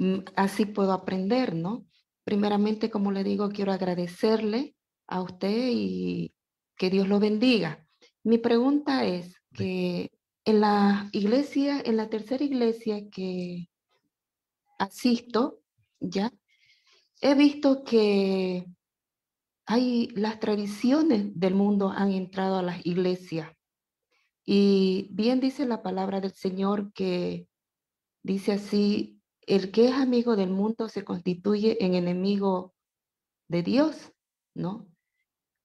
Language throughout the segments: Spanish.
Mm, así puedo aprender, ¿no? Primeramente, como le digo, quiero agradecerle a usted y que Dios lo bendiga. Mi pregunta es que en la iglesia, en la tercera iglesia que asisto, ya, he visto que hay las tradiciones del mundo han entrado a las iglesias. Y bien dice la palabra del Señor que dice así, el que es amigo del mundo se constituye en enemigo de Dios, ¿no?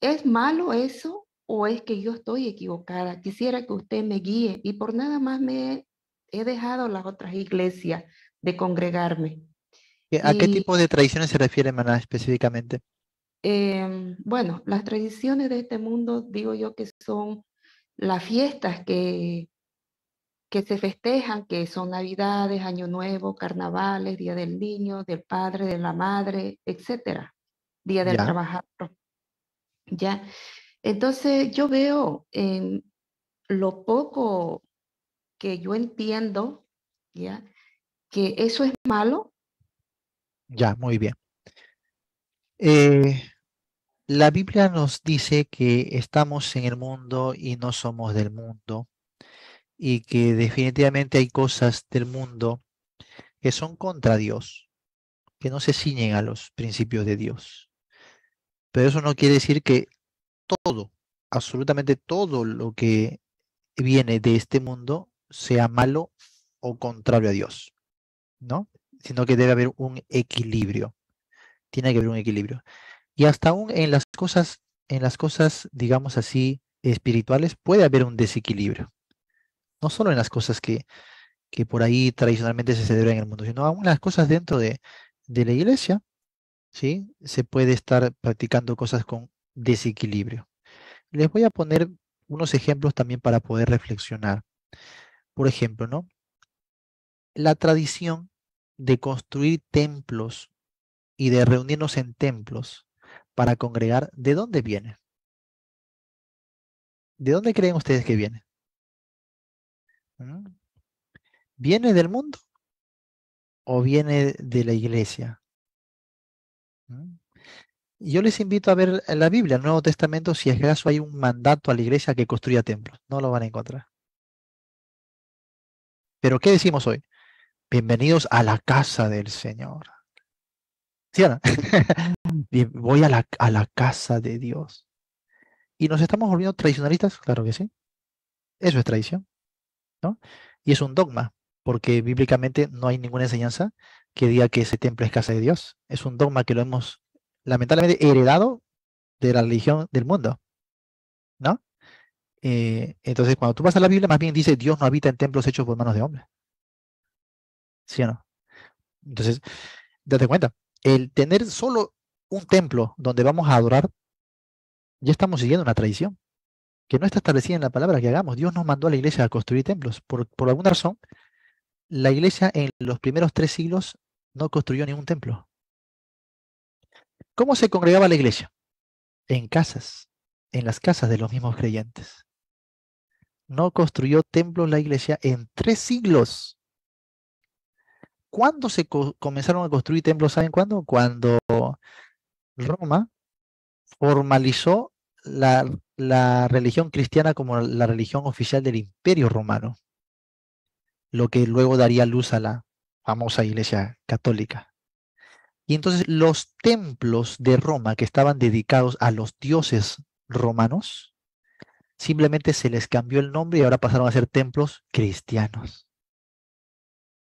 ¿Es malo eso o es que yo estoy equivocada? Quisiera que usted me guíe y por nada más me he dejado las otras iglesias de congregarme. ¿A qué tipo de tradiciones se refiere, Maná, específicamente? Em, bueno, las tradiciones de este mundo, digo yo que son las fiestas que que se festejan, que son Navidades, Año Nuevo, Carnavales, Día del Niño, del Padre, de la Madre, etcétera, Día del Trabajador. Ya. Entonces yo veo en lo poco que yo entiendo, ya, que eso es malo. Ya, muy bien. Eh, la Biblia nos dice que estamos en el mundo y no somos del mundo y que definitivamente hay cosas del mundo que son contra Dios, que no se ciñen a los principios de Dios. Pero eso no quiere decir que todo, absolutamente todo lo que viene de este mundo sea malo o contrario a Dios, ¿no? Sino que debe haber un equilibrio. Tiene que haber un equilibrio. Y hasta aún en las cosas, en las cosas, digamos así, espirituales, puede haber un desequilibrio no solo en las cosas que, por ahí tradicionalmente se celebran en el mundo, sino aún las cosas dentro de, de la iglesia, ¿sí? se puede estar practicando cosas con desequilibrio. Les voy a poner unos ejemplos también para poder reflexionar. Por ejemplo, ¿no? La tradición de construir templos y de reunirnos en templos para congregar, ¿de dónde viene? ¿De dónde creen ustedes que viene? ¿Mm? ¿Viene del mundo o viene de la iglesia? ¿Mm? Yo les invito a ver la Biblia, el Nuevo Testamento, si es caso hay un mandato a la iglesia que construya templos. No lo van a encontrar. Pero ¿qué decimos hoy? Bienvenidos a la casa del Señor. ¿Sí Voy a la, casa de Dios. ¿Y nos estamos volviendo tradicionalistas? Claro que sí. Eso es tradición y es un dogma, porque bíblicamente no hay ninguna enseñanza que diga que ese templo es casa de Dios. Es un dogma que lo hemos lamentablemente heredado de la religión del mundo, ¿no? Eh, entonces, cuando tú vas a la Biblia, más bien dice, Dios no habita en templos hechos por manos de hombres. ¿Sí o no? Entonces, date cuenta, el tener solo un templo donde vamos a adorar, ya estamos siguiendo una tradición que no está establecida en la palabra que hagamos. Dios nos mandó a la iglesia a construir templos. Por, alguna razón, la iglesia en los primeros tres siglos no construyó ningún templo. ¿Cómo se congregaba la iglesia? En casas, en las casas de los mismos creyentes. No construyó templos la iglesia en tres siglos. ¿Cuándo se comenzaron a construir templos? ¿Saben cuándo? Cuando Roma formalizó la la religión cristiana como la religión oficial del imperio romano, lo que luego daría luz a la famosa iglesia católica. Y entonces los templos de Roma que estaban dedicados a los dioses romanos, simplemente se les cambió el nombre y ahora pasaron a ser templos cristianos.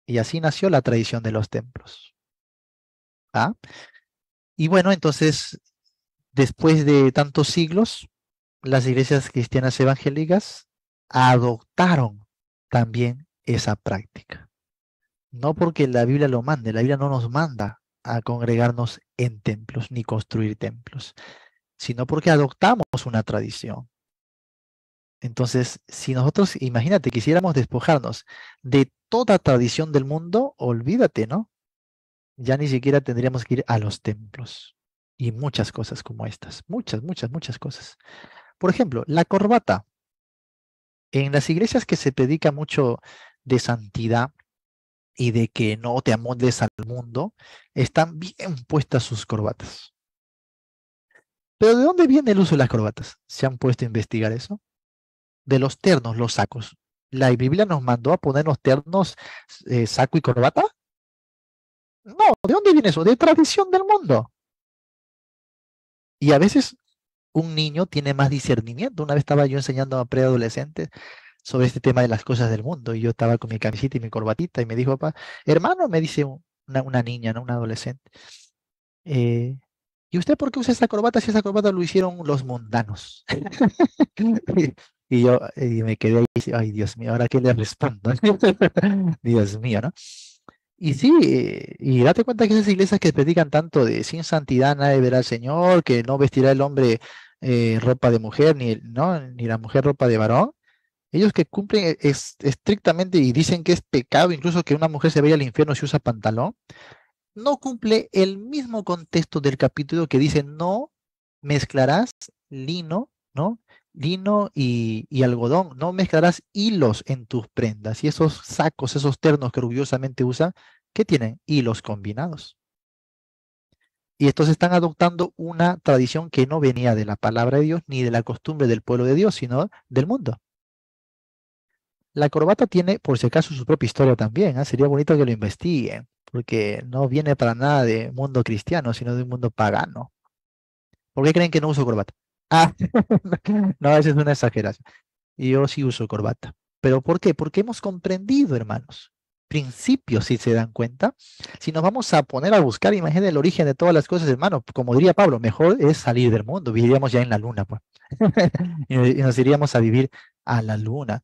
Y así nació la tradición de los templos. ¿Ah? Y bueno, entonces, después de tantos siglos, las iglesias cristianas evangélicas adoptaron también esa práctica. No porque la Biblia lo mande, la Biblia no nos manda a congregarnos en templos ni construir templos, sino porque adoptamos una tradición. Entonces, si nosotros, imagínate, quisiéramos despojarnos de toda tradición del mundo, olvídate, ¿no? Ya ni siquiera tendríamos que ir a los templos y muchas cosas como estas, muchas, muchas, muchas cosas. Por ejemplo, la corbata. En las iglesias que se predica mucho de santidad y de que no te amoldes al mundo, están bien puestas sus corbatas. Pero ¿de dónde viene el uso de las corbatas? ¿Se han puesto a investigar eso? De los ternos, los sacos. ¿La Biblia nos mandó a ponernos ternos, eh, saco y corbata? No, ¿de dónde viene eso? De tradición del mundo. Y a veces un niño tiene más discernimiento. Una vez estaba yo enseñando a preadolescentes sobre este tema de las cosas del mundo y yo estaba con mi camisita y mi corbatita y me dijo, papá, hermano, me dice una, niña, ¿no? una adolescente, eh, ¿y usted por qué usa esa corbata si esa corbata lo hicieron los mundanos? y yo me quedé ahí, ay Dios mío, ¿ahora qué le respondo? Dios mío, ¿no? Y sí, y date cuenta que esas iglesias que predican tanto de sin santidad nadie verá al Señor, que no vestirá el hombre eh, ropa de mujer, ni, ¿no? ni la mujer ropa de varón. Ellos que cumplen e-, estrictamente y dicen que es pecado incluso que una mujer se vaya al infierno si usa pantalón, no cumple el mismo contexto del capítulo que dice no mezclarás lino, ¿no? Lino y, y algodón, no mezclarás hilos en tus prendas. Y esos sacos, esos ternos que orgullosamente usa ¿qué tienen? Hilos combinados. Y estos están adoptando una tradición que no venía de la palabra de Dios ni de la costumbre del pueblo de Dios, sino del mundo. La corbata tiene, por si acaso, su propia historia también. ¿ah? Sería bonito que lo investiguen, porque no viene para nada de mundo cristiano, sino de un mundo pagano. ¿Por qué creen que no uso corbata? Ah, no, esa es una exageración. Yo sí uso corbata. ¿Pero por qué? Porque hemos comprendido, hermanos, principio, si se dan cuenta. Si nos vamos a poner a buscar, imagen el origen de todas las cosas, hermano, como diría Pablo, mejor es salir del mundo, viviríamos ya en la luna, pues. y nos iríamos a vivir a la luna.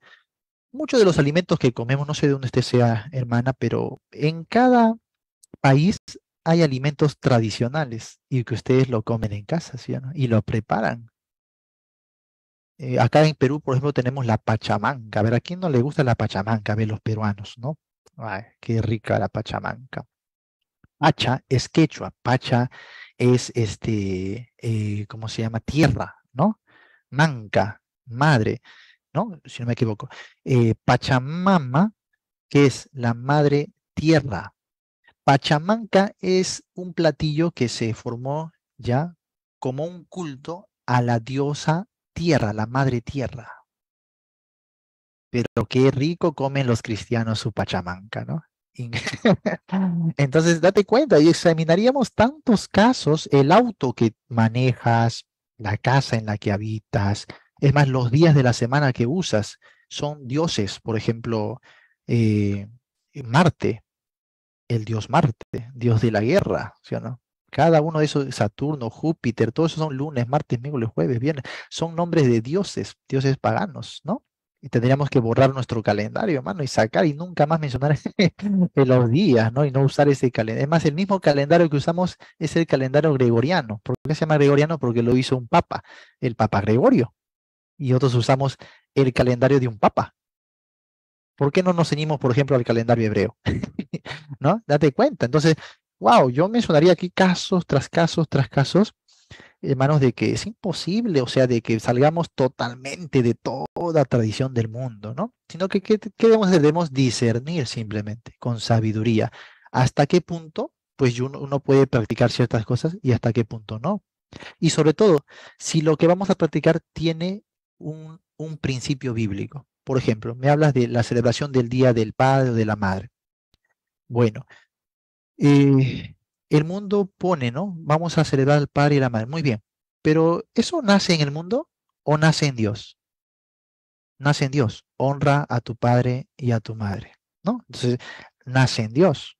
Muchos de los alimentos que comemos, no sé de dónde usted sea, hermana, pero en cada país hay alimentos tradicionales y que ustedes lo comen en casa, ¿sí? ¿no? Y lo preparan. Eh, acá en Perú, por ejemplo, tenemos la pachamanca. A ver, ¿a quién no le gusta la pachamanca? A ver, los peruanos, ¿no? Ay, qué rica la pachamanca. Pacha es quechua, pacha es este, eh, ¿cómo se llama? Tierra, ¿no? Manca, madre, ¿no? Si no me equivoco. Eh, pachamama, que es la madre tierra. Pachamanca es un platillo que se formó ya como un culto a la diosa tierra, la madre tierra pero qué rico comen los cristianos su pachamanca, ¿no? Entonces, date cuenta, y examinaríamos tantos casos, el auto que manejas, la casa en la que habitas, es más, los días de la semana que usas son dioses, por ejemplo, eh, Marte, el dios Marte, dios de la guerra, ¿sí o no? Cada uno de esos, Saturno, Júpiter, todos esos son lunes, martes, miércoles, jueves, viernes, son nombres de dioses, dioses paganos, ¿no? y tendríamos que borrar nuestro calendario, hermano, y sacar y nunca más mencionar los días, ¿no? Y no usar ese calendario. Es más, el mismo calendario que usamos es el calendario gregoriano. ¿Por qué se llama gregoriano? Porque lo hizo un papa, el papa Gregorio. Y otros usamos el calendario de un papa. ¿Por qué no nos ceñimos, por ejemplo, al calendario hebreo? ¿No? Date cuenta. Entonces, wow, yo mencionaría aquí casos tras casos tras casos hermanos, de que es imposible, o sea, de que salgamos totalmente de toda tradición del mundo, ¿no? Sino que, qué debemos, discernir simplemente con sabiduría. ¿Hasta qué punto? Pues uno, puede practicar ciertas cosas y hasta qué punto no. Y sobre todo, si lo que vamos a practicar tiene un, principio bíblico. Por ejemplo, me hablas de la celebración del Día del Padre o de la Madre. Bueno, eh, el mundo pone, ¿no? Vamos a celebrar al Padre y la Madre. Muy bien. Pero ¿eso nace en el mundo o nace en Dios? Nace en Dios. Honra a tu Padre y a tu Madre, ¿no? Entonces, nace en Dios.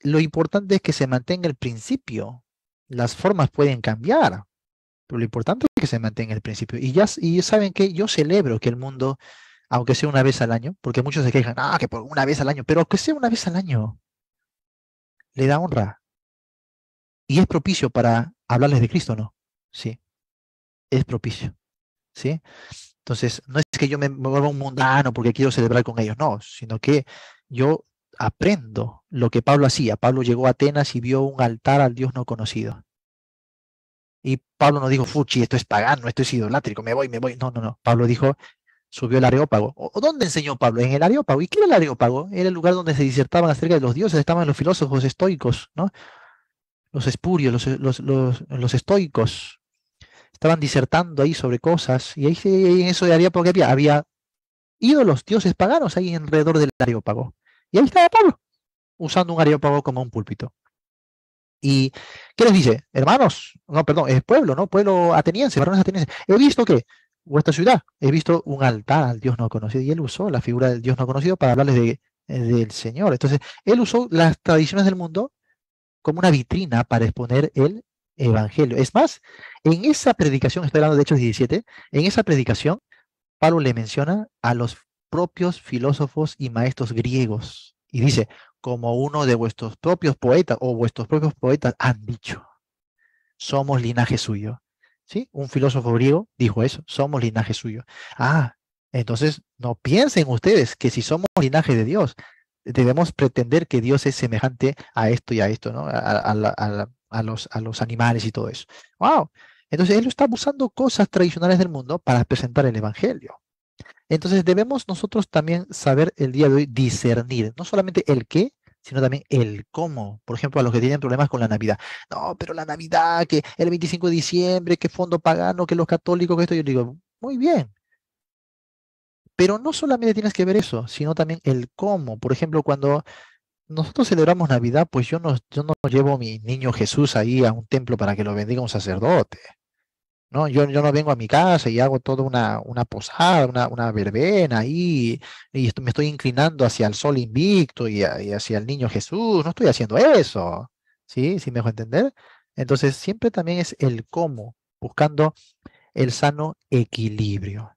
Lo importante es que se mantenga el principio. Las formas pueden cambiar, pero lo importante es que se mantenga el principio. Y ya y saben que yo celebro que el mundo, aunque sea una vez al año, porque muchos se quejan, ah, que por una vez al año, pero aunque sea una vez al año, le da honra. Y es propicio para hablarles de Cristo, ¿no? Sí. Es propicio. ¿Sí? Entonces, no es que yo me, vuelva un mundano porque quiero celebrar con ellos, no, sino que yo aprendo lo que Pablo hacía. Pablo llegó a Atenas y vio un altar al Dios no conocido. Y Pablo no dijo, fuchi, esto es pagano, esto es idolátrico, me voy, me voy. No, no, no. Pablo dijo, subió el Areópago. ¿O dónde enseñó Pablo? En el Areópago. ¿Y qué era el Areópago? Era el lugar donde se disertaban acerca de los dioses, estaban los filósofos estoicos, ¿no? Los espurios, los, estoicos. Estaban disertando ahí sobre cosas. Y ahí en eso de Areópago había, había ídolos, dioses paganos ahí alrededor del Areópago. Y ahí estaba Pablo, usando un Areópago como un púlpito. ¿Y qué les dice? Hermanos, no, perdón, es pueblo, ¿no? Pueblo ateniense, varones atenienses. He visto que vuestra ciudad. He visto un altar al Dios no conocido y él usó la figura del Dios no conocido para hablarles de, eh, del Señor. Entonces, él usó las tradiciones del mundo como una vitrina para exponer el Evangelio. Es más, en esa predicación, estoy hablando de Hechos 17, en esa predicación, Pablo le menciona a los propios filósofos y maestros griegos y dice, como uno de vuestros propios poetas o vuestros propios poetas han dicho, somos linaje suyo ¿sí? Un filósofo griego dijo eso, somos linaje suyo. Ah, entonces no piensen ustedes que si somos linaje de Dios, debemos pretender que Dios es semejante a esto y a esto, ¿no? A, los, a los animales y todo eso. ¡Wow! Entonces él está usando cosas tradicionales del mundo para presentar el Evangelio. Entonces debemos nosotros también saber el día de hoy discernir, no solamente el qué, sino también el cómo. Por ejemplo, a los que tienen problemas con la Navidad. No, pero la Navidad, que el 25 de diciembre, que fondo pagano, que los católicos, que esto. Yo digo, muy bien. Pero no solamente tienes que ver eso, sino también el cómo. Por ejemplo, cuando nosotros celebramos Navidad, pues yo no, yo no llevo a mi niño Jesús ahí a un templo para que lo bendiga un sacerdote. ¿no? Yo, no vengo a mi casa y hago toda una, una posada, una, una, verbena ahí, y me estoy inclinando hacia el sol invicto y, hacia el niño Jesús, no estoy haciendo eso, ¿sí? ¿Sí me dejo entender? Entonces, siempre también es el cómo, buscando el sano equilibrio.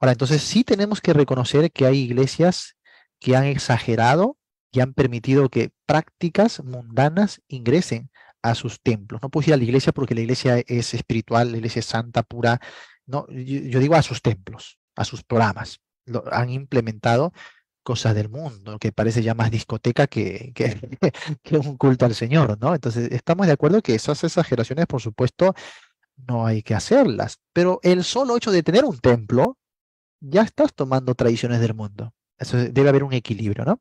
Ahora, entonces sí tenemos que reconocer que hay iglesias que han exagerado y han permitido que prácticas mundanas ingresen a sus templos. No puedes ir a la iglesia porque la iglesia es espiritual, la iglesia es santa, pura. No, yo, digo a sus templos, a sus programas. han implementado cosas del mundo, que parece ya más discoteca que, que, que, un culto al Señor, ¿no? Entonces, estamos de acuerdo que esas exageraciones, por supuesto, no hay que hacerlas, pero el solo hecho de tener un templo, ya estás tomando tradiciones del mundo debe haber un equilibrio, ¿no?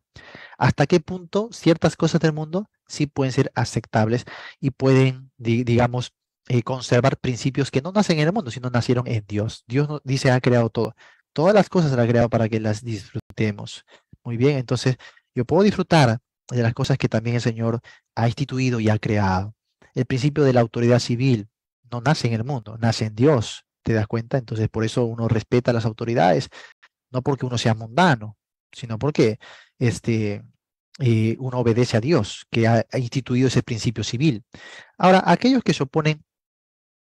¿Hasta qué punto ciertas cosas del mundo sí pueden ser aceptables y pueden, digamos, eh, conservar principios que no nacen en el mundo, sino nacieron en Dios? Dios nos dice, ha creado todo. Todas las cosas las ha creado para que las disfrutemos. Muy bien, entonces yo puedo disfrutar de las cosas que también el Señor ha instituido y ha creado. El principio de la autoridad civil no nace en el mundo, nace en Dios. ¿Te das cuenta? Entonces, por eso uno respeta las autoridades, no porque uno sea mundano, sino porque este, eh, uno obedece a Dios, que ha, instituido ese principio civil. Ahora, aquellos que se oponen,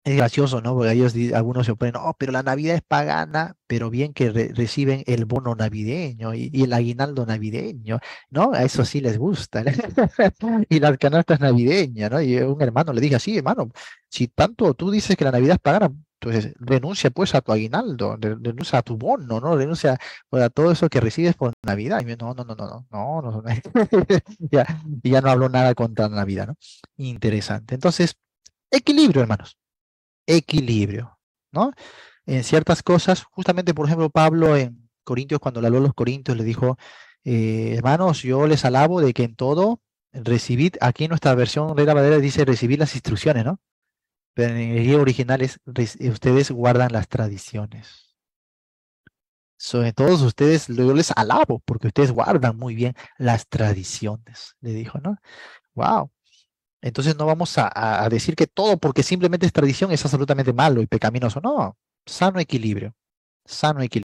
es gracioso, ¿no? Porque ellos, algunos se oponen, oh, pero la Navidad es pagana, pero bien que reciben el bono navideño y, el aguinaldo navideño, ¿no? A eso sí les gusta. ¿no? y las canastas navideñas, ¿no? Y un hermano le dije, sí, hermano, si tanto tú dices que la Navidad es pagana, entonces, renuncia pues a tu aguinaldo, renuncia a tu bono, ¿no? Renuncia pues, a todo eso que recibes por Navidad. Y no, no, no, no, no, no, ya, ya no hablo nada contra Navidad, ¿no? Interesante. Entonces, equilibrio, hermanos. Equilibrio, ¿no? En ciertas cosas, justamente, por ejemplo, Pablo en Corintios, cuando le habló a los Corintios, le dijo, eh, hermanos, yo les alabo de que en todo recibid, aquí en nuestra versión de la madera dice recibir las instrucciones, ¿no? Pero en original es, eh, ustedes guardan las tradiciones. Sobre todos ustedes, yo les alabo porque ustedes guardan muy bien las tradiciones, le dijo, ¿no? Wow. Entonces no vamos a, a decir que todo porque simplemente es tradición es absolutamente malo y pecaminoso. No, sano equilibrio, sano equilibrio.